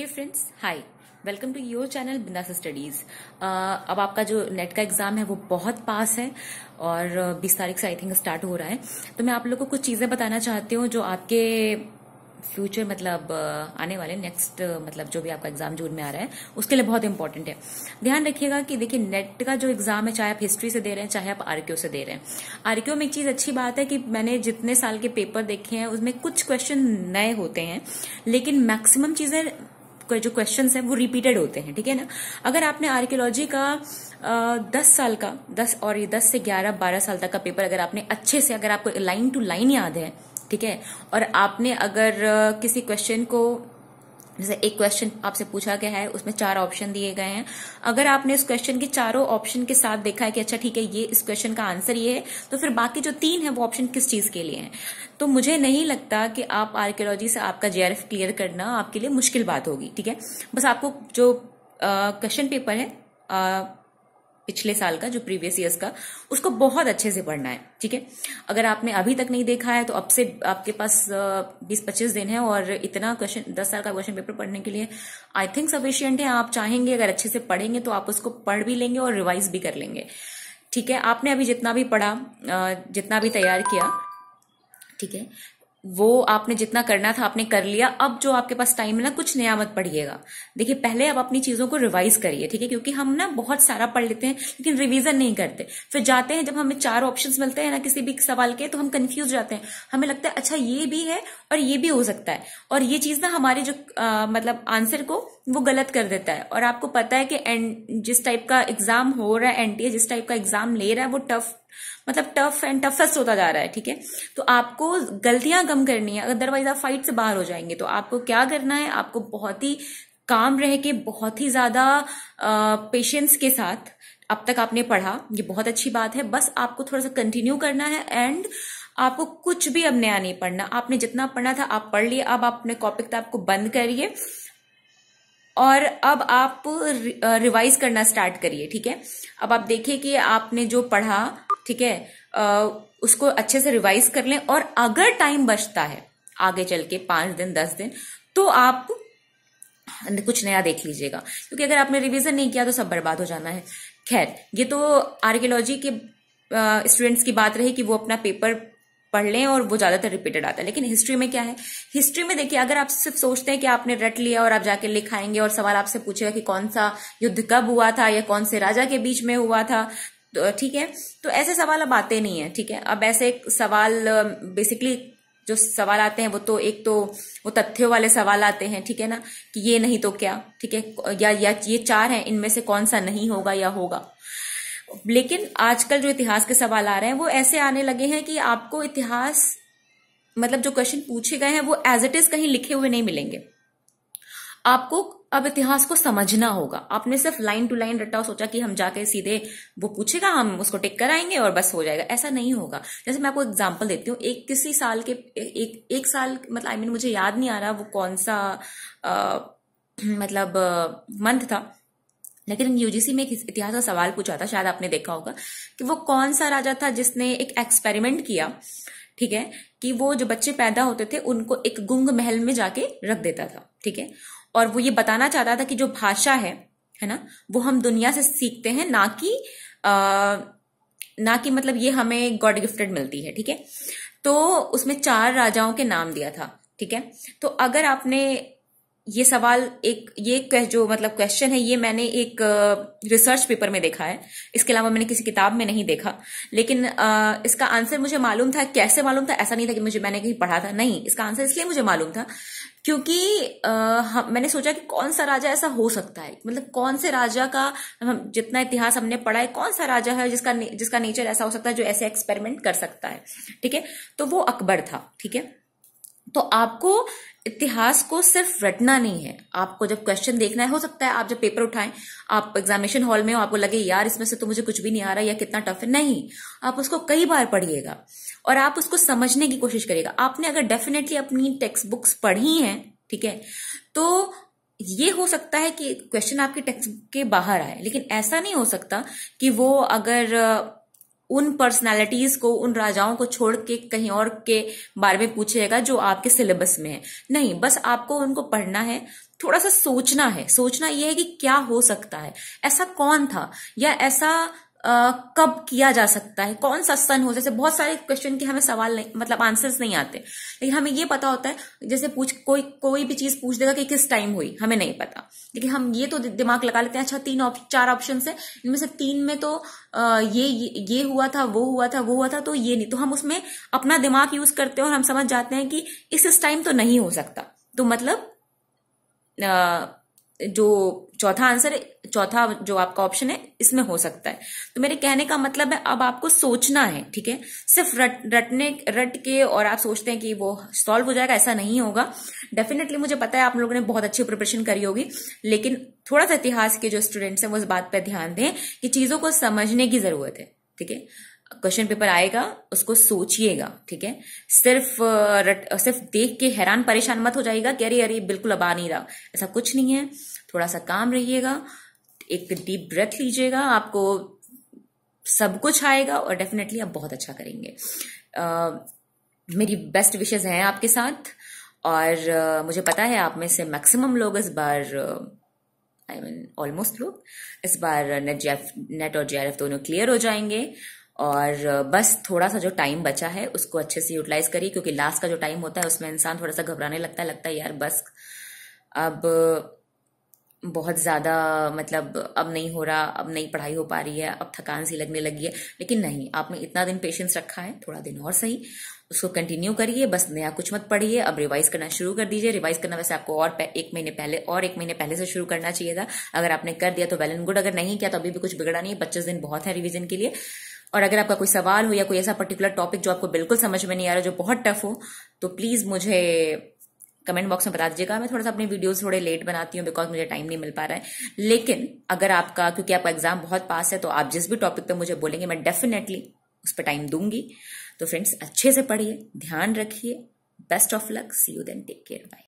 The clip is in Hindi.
hey friends hi welcome to your channel Bindaas studies अब आपका जो नेट का एग्जाम है वो बहुत पास है और 20 uh, तारीख से आई थिंक स्टार्ट हो रहा है तो मैं आप लोग को कुछ चीजें बताना चाहती हूँ जो आपके फ्यूचर मतलब uh, आने वाले नेक्स्ट uh, मतलब जो भी आपका एग्जाम जून में आ रहा है उसके लिए बहुत इंपॉर्टेंट है ध्यान रखिएगा कि देखिए नेट का जो एग्जाम है चाहे आप हिस्ट्री से दे रहे हैं चाहे आप आरक्यू से दे रहे हैं आरक्यू में एक चीज अच्छी बात है कि मैंने जितने साल के पेपर देखे हैं उसमें कुछ क्वेश्चन नए होते हैं लेकिन मैक्सिमम चीजें जो क्वेश्चन है वो रिपीटेड होते हैं ठीक है ना अगर आपने आर्कियोलॉजी का दस साल का दस और ये दस से ग्यारह बारह साल तक का पेपर अगर आपने अच्छे से अगर आपको लाइन टू लाइन याद है ठीक है और आपने अगर किसी क्वेश्चन को जैसे एक क्वेश्चन आपसे पूछा गया है उसमें चार ऑप्शन दिए गए हैं अगर आपने इस क्वेश्चन के चारों ऑप्शन के साथ देखा है कि अच्छा ठीक है ये इस क्वेश्चन का आंसर ये है तो फिर बाकी जो तीन है वो ऑप्शन किस चीज के लिए हैं तो मुझे नहीं लगता कि आप आर्कियोलॉजी से आपका जेआरएफ क्लियर करना आपके लिए मुश्किल बात होगी ठीक है बस आपको जो क्वेश्चन पेपर है आ, पिछले साल का जो प्रीवियस ईयर्स का उसको बहुत अच्छे से पढ़ना है ठीक है अगर आपने अभी तक नहीं देखा है तो अब से आपके पास बीस पच्चीस दिन है और इतना क्वेश्चन दस साल का क्वेश्चन पेपर पढ़ने के लिए आई थिंक सफिशियंट है आप चाहेंगे अगर अच्छे से पढ़ेंगे तो आप उसको पढ़ भी लेंगे और रिवाइज भी कर लेंगे ठीक है आपने अभी जितना भी पढ़ा जितना भी तैयार किया ठीक है वो आपने जितना करना था आपने कर लिया अब जो आपके पास टाइम है ना कुछ नया मत पढ़िएगा देखिए पहले आप अपनी चीजों को रिवाइज करिए ठीक है क्योंकि हम ना बहुत सारा पढ़ लेते हैं लेकिन रिवीजन नहीं करते फिर जाते हैं जब हमें चार ऑप्शंस मिलते हैं ना किसी भी सवाल के तो हम कंफ्यूज जाते हैं हमें लगता है अच्छा ये भी है और ये भी हो सकता है और ये चीज ना हमारे जो आ, मतलब आंसर को वो गलत कर देता है और आपको पता है कि जिस टाइप का एग्जाम हो रहा है एनटीए जिस टाइप का एग्जाम ले रहा है वो टफ मतलब टफ एंड टफेस्ट होता जा रहा है ठीक है तो आपको गलतियां कम करनी है अदरवाइज आप फाइट से बाहर हो जाएंगे तो आपको क्या करना है आपको बहुत ही काम रह के बहुत ही ज्यादा पेशेंस के साथ अब तक आपने पढ़ा ये बहुत अच्छी बात है बस आपको थोड़ा सा कंटिन्यू करना है एंड आपको कुछ भी अब नया नहीं पढ़ना आपने जितना पढ़ना था आप पढ़ लिए अब आप अपने कॉपी किताब को बंद करिए और अब आप रिवाइज करना स्टार्ट करिए ठीक है अब आप देखिए कि आपने जो पढ़ा ठीक है उसको अच्छे से रिवाइज कर लें और अगर टाइम बचता है आगे चल के पांच दिन दस दिन तो आप कुछ नया देख लीजिएगा क्योंकि अगर आपने रिवीजन नहीं किया तो सब बर्बाद हो जाना है खैर ये तो आर्कियोलॉजी के स्टूडेंट्स की बात रही कि वो अपना पेपर पढ़ लें और वो ज्यादातर रिपीटेड आता है लेकिन हिस्ट्री में क्या है हिस्ट्री में देखिए अगर आप सिर्फ सोचते हैं कि आपने रट लिया और आप जाके लिखाएंगे और सवाल आपसे पूछेगा कि कौन सा युद्ध कब हुआ था या कौन से राजा के बीच में हुआ था तो ठीक है तो ऐसे सवाल अब आते नहीं है ठीक है अब ऐसे सवाल बेसिकली जो सवाल आते हैं वो तो एक तो वो तथ्यों वाले सवाल आते हैं ठीक है ना कि ये नहीं तो क्या ठीक है या या ये चार हैं इनमें से कौन सा नहीं होगा या होगा लेकिन आजकल जो इतिहास के सवाल आ रहे हैं वो ऐसे आने लगे हैं कि आपको इतिहास मतलब जो क्वेश्चन पूछे गए हैं वो एज इट इज कहीं लिखे हुए नहीं मिलेंगे आपको अब इतिहास को समझना होगा आपने सिर्फ लाइन टू लाइन रट्टा सोचा कि हम जाके सीधे वो पूछेगा हम उसको टिक कराएंगे और बस हो जाएगा ऐसा नहीं होगा जैसे मैं आपको एग्जाम्पल देती हूँ एक किसी साल के एक एक साल मतलब आई I मीन mean, मुझे याद नहीं आ रहा वो कौन सा आ, मतलब मंथ था लेकिन यूजीसी में एक इतिहास का सवाल पूछा था शायद आपने देखा होगा कि वो कौन सा राजा था जिसने एक एक्सपेरिमेंट किया ठीक है कि वो जो बच्चे पैदा होते थे उनको एक गुंग महल में जाके रख देता था ठीक है और वो ये बताना चाहता था कि जो भाषा है है ना वो हम दुनिया से सीखते हैं ना कि आ, ना कि मतलब ये हमें गॉड गिफ्टेड मिलती है ठीक है तो उसमें चार राजाओं के नाम दिया था ठीक है तो अगर आपने ये सवाल एक ये जो मतलब क्वेश्चन है ये मैंने एक रिसर्च पेपर में देखा है इसके अलावा मैंने किसी किताब में नहीं देखा लेकिन आ, इसका आंसर मुझे मालूम था कैसे मालूम था ऐसा नहीं था कि मुझे मैंने कहीं पढ़ा था नहीं इसका आंसर इसलिए मुझे मालूम था क्योंकि आ, मैंने सोचा कि कौन सा राजा ऐसा हो सकता है मतलब कौन से राजा का जितना इतिहास हमने पढ़ा है कौन सा राजा है जिसका जिसका नेचर ऐसा हो सकता है जो ऐसे एक्सपेरिमेंट कर सकता है ठीक है तो वो अकबर था ठीक है तो आपको इतिहास को सिर्फ रटना नहीं है आपको जब क्वेश्चन देखना है हो सकता है आप जब पेपर उठाएं आप एग्जामिनेशन हॉल में हो आपको लगे यार इसमें से तो मुझे कुछ भी नहीं आ रहा या कितना टफ है नहीं आप उसको कई बार पढ़िएगा और आप उसको समझने की कोशिश करिएगा आपने अगर डेफिनेटली अपनी टेक्स्ट बुक्स पढ़ी हैं ठीक है तो ये हो सकता है कि क्वेश्चन आपके टेक्स्ट के बाहर आए लेकिन ऐसा नहीं हो सकता कि वो अगर उन पर्सनालिटीज को उन राजाओं को छोड़ के कहीं और के बारे में पूछेगा जो आपके सिलेबस में है नहीं बस आपको उनको पढ़ना है थोड़ा सा सोचना है सोचना यह है कि क्या हो सकता है ऐसा कौन था या ऐसा कब किया जा सकता है कौन सा सन हो जैसे बहुत सारे क्वेश्चन के हमें सवाल नहीं मतलब आंसर्स नहीं आते लेकिन हमें ये पता होता है जैसे पूछ कोई कोई भी चीज पूछ देगा कि किस टाइम हुई हमें नहीं पता लेकिन हम ये तो दिमाग लगा लेते हैं अच्छा तीन ऑप, चार ऑप्शन है इनमें से तीन में तो ये ये हुआ था वो हुआ था वो हुआ था तो ये नहीं तो हम उसमें अपना दिमाग यूज करते हैं और हम समझ जाते हैं कि इस टाइम तो नहीं हो सकता तो मतलब आ, जो चौथा आंसर चौथा जो आपका ऑप्शन है इसमें हो सकता है तो मेरे कहने का मतलब है अब आपको सोचना है ठीक है सिर्फ रट रटने रट के और आप सोचते हैं कि वो सॉल्व हो जाएगा ऐसा नहीं होगा डेफिनेटली मुझे पता है आप लोगों ने बहुत अच्छी प्रिपरेशन करी होगी लेकिन थोड़ा सा इतिहास के जो स्टूडेंट्स हैं वो इस बात पर ध्यान दें कि चीजों को समझने की जरूरत है ठीक है क्वेश्चन पेपर आएगा उसको सोचिएगा ठीक है सिर्फ रट, सिर्फ देख के हैरान परेशान मत हो जाएगा कि अरे अरे बिल्कुल अब आ नहीं रहा ऐसा कुछ नहीं है थोड़ा सा काम रहिएगा एक डीप ब्रेथ लीजिएगा आपको सब कुछ आएगा और डेफिनेटली आप बहुत अच्छा करेंगे uh, मेरी बेस्ट विशेज हैं आपके साथ और uh, मुझे पता है आप में से मैक्सिमम लोग इस बार आई मीन ऑलमोस्ट लोग इस बार नेट जे नेट और जे दोनों क्लियर हो जाएंगे और बस थोड़ा सा जो टाइम बचा है उसको अच्छे से यूटिलाइज करिए क्योंकि लास्ट का जो टाइम होता है उसमें इंसान थोड़ा सा घबराने लगता है लगता है यार बस अब बहुत ज़्यादा मतलब अब नहीं हो रहा अब नहीं पढ़ाई हो पा रही है अब थकान सी लगने लगी है लेकिन नहीं आपने इतना दिन पेशेंस रखा है थोड़ा दिन और सही उसको कंटिन्यू करिए बस नया कुछ मत पढ़िए अब रिवाइज करना शुरू कर दीजिए रिवाइज करना वैसे आपको और एक महीने पहले और एक महीने पहले से शुरू करना चाहिए था अगर आपने कर दिया तो वेल एंड गुड अगर नहीं किया तो अभी भी कुछ बिगड़ा नहीं है पच्चीस दिन बहुत है रिविजन के लिए और अगर आपका कोई सवाल हो या कोई ऐसा पर्टिकुलर टॉपिक जो आपको बिल्कुल समझ में नहीं आ रहा जो बहुत टफ हो तो प्लीज़ मुझे कमेंट बॉक्स में बता दीजिएगा मैं थोड़ा सा अपने वीडियोस थोड़े लेट बनाती हूँ बिकॉज मुझे टाइम नहीं मिल पा रहा है लेकिन अगर आपका क्योंकि आपका एग्जाम बहुत पास है तो आप जिस भी टॉपिक पे मुझे बोलेंगे मैं डेफिनेटली उस पर टाइम दूंगी तो फ्रेंड्स अच्छे से पढ़िए ध्यान रखिए best of luck see you then take care bye